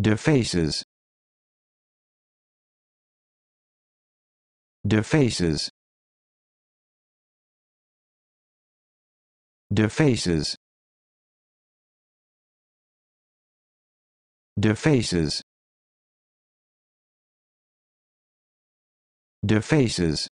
defaces defaces defaces defaces defaces